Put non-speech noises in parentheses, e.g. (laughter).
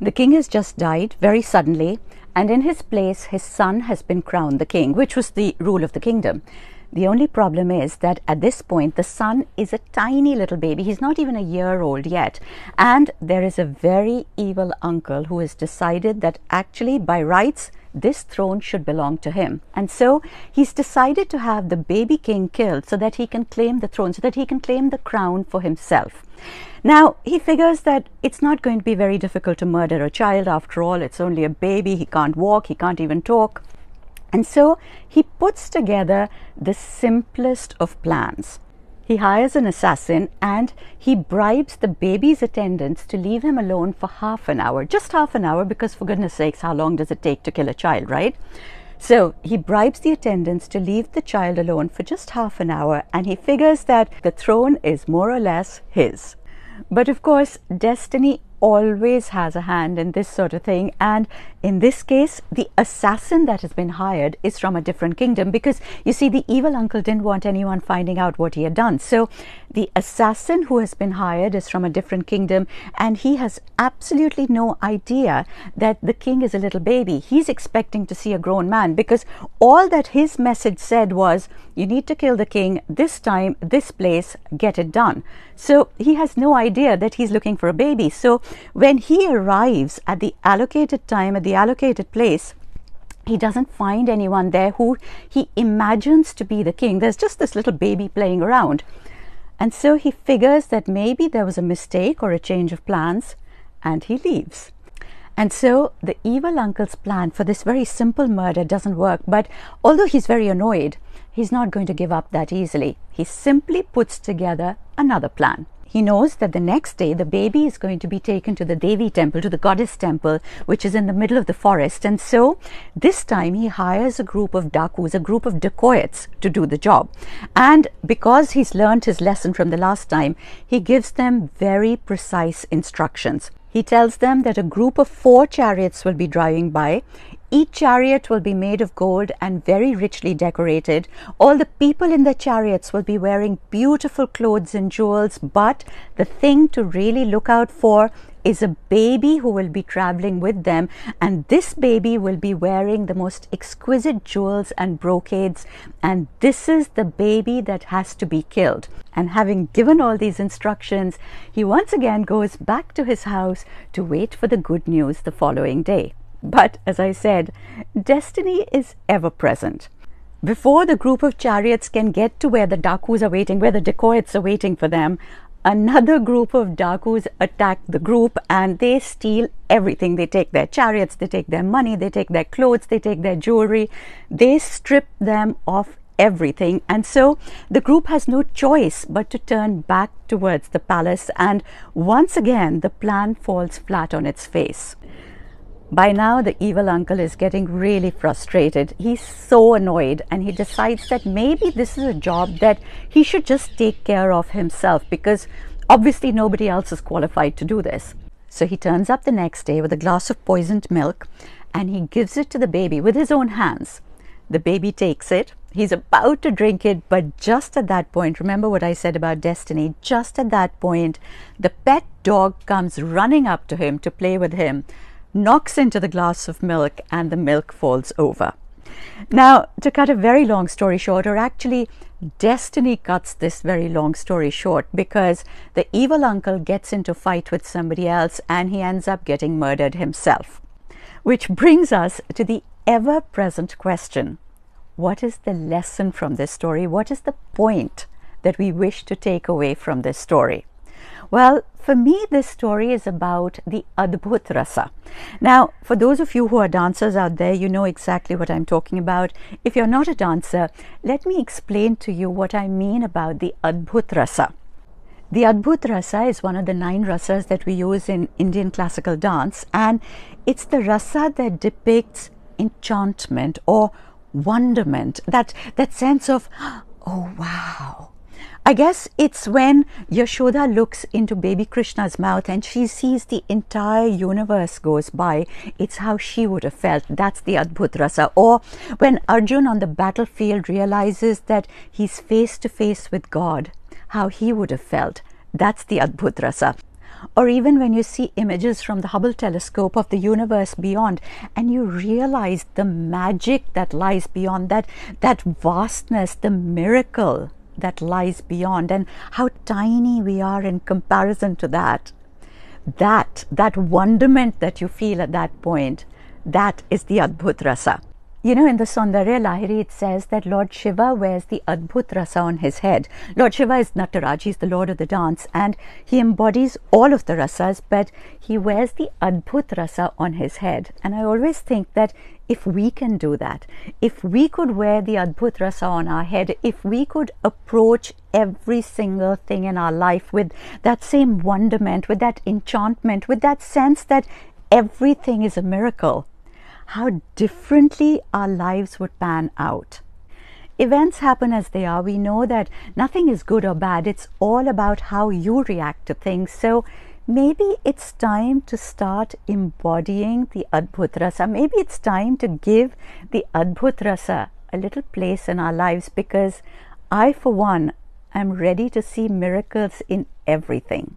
The king has just died very suddenly, and in his place, his son has been crowned the king, which was the rule of the kingdom. The only problem is that at this point, the son is a tiny little baby. He's not even a year old yet. And there is a very evil uncle who has decided that actually, by rights, this throne should belong to him. And so he's decided to have the baby king killed so that he can claim the throne, so that he can claim the crown for himself. Now, he figures that it's not going to be very difficult to murder a child. After all, it's only a baby. He can't walk, he can't even talk. And so he puts together the simplest of plans. He hires an assassin and he bribes the baby's attendants to leave him alone for half an hour, just half an hour, because for goodness sakes, how long does it take to kill a child, right? So he bribes the attendants to leave the child alone for just half an hour and he figures that the throne is more or less his. But of course, destiny always has a hand in this sort of thing. And in this case, the assassin that has been hired is from a different kingdom because you see, the evil uncle didn't want anyone finding out what he had done. So the assassin who has been hired is from a different kingdom and he has absolutely no idea that the king is a little baby. He's expecting to see a grown man because all that his message said was, you need to kill the king this time, this place, get it done. So he has no idea that he's looking for a baby. So when he arrives at the allocated time, at the allocated place, he doesn't find anyone there who he imagines to be the king. There's just this little baby playing around. And so he figures that maybe there was a mistake or a change of plans, and he leaves. And so the evil uncle's plan for this very simple murder doesn't work. But although he's very annoyed, he's not going to give up that easily. He simply puts together another plan. He knows that the next day the baby is going to be taken to the Devi temple, to the goddess temple, which is in the middle of the forest. And so this time he hires a group of dakus, a group of dacoits to do the job. And because he's learned his lesson from the last time, he gives them very precise instructions. He tells them that a group of four chariots will be driving by, each chariot will be made of gold and very richly decorated. All the people in the chariots will be wearing beautiful clothes and jewels, but the thing to really look out for is a baby who will be traveling with them, and this baby will be wearing the most exquisite jewels and brocades. And this is the baby that has to be killed. And having given all these instructions, he once again goes back to his house to wait for the good news the following day. But as I said, destiny is ever present. Before the group of chariots can get to where the Dakus are waiting, where the dacoits are waiting for them, another group of Dakus attack the group and they steal everything. They take their chariots, they take their money, they take their clothes, they take their jewelry, they strip them of everything. And so the group has no choice but to turn back towards the palace. And once again, the plan falls flat on its face. By now, the evil uncle is getting really frustrated. He's so annoyed and he decides that maybe this is a job that he should just take care of himself because obviously nobody else is qualified to do this. So he turns up the next day with a glass of poisoned milk and he gives it to the baby with his own hands. The baby takes it. He's about to drink it, but just at that point, remember what I said about destiny? Just at that point, the pet dog comes running up to him to play with him knocks into the glass of milk and the milk falls over. Now, to cut a very long story short, or actually, destiny cuts this very long story short because the evil uncle gets into fight with somebody else and he ends up getting murdered himself. Which brings us to the ever present question What is the lesson from this story? What is the point that we wish to take away from this story? Well, for me, this story is about the Adbhut Rasa. Now, for those of you who are dancers out there, you know exactly what I'm talking about. If you're not a dancer, let me explain to you what I mean about the Adbhut Rasa. The Adbhut Rasa is one of the nine rasas that we use in Indian classical dance, and it's the rasa that depicts enchantment or wonderment, that, that sense of, (gasps) oh wow, I guess it's when Yashoda looks into baby Krishna's mouth and she sees the entire universe goes by. It's how she would have felt. That's the Adbhut Rasa. Or when Arjun on the battlefield realizes that he's face to face with God, how he would have felt. That's the Adbhut Rasa. Or even when you see images from the Hubble telescope of the universe beyond and you realize the magic that lies beyond that, that vastness, the miracle that lies beyond and how tiny we are in comparison to that that that wonderment that you feel at that point that is the adbhut rasa you know in the Sundarya lahiri it says that lord shiva wears the adbhut rasa on his head lord shiva is nataraj he's the lord of the dance and he embodies all of the rasas but he wears the adbhut rasa on his head and i always think that if we can do that, if we could wear the Adbhut Rasa on our head, if we could approach every single thing in our life with that same wonderment, with that enchantment, with that sense that everything is a miracle, how differently our lives would pan out. Events happen as they are. We know that nothing is good or bad. It's all about how you react to things. So maybe it's time to start embodying the Adbhut Rasa. Maybe it's time to give the Adbhut Rasa a little place in our lives because I, for one, am ready to see miracles in everything.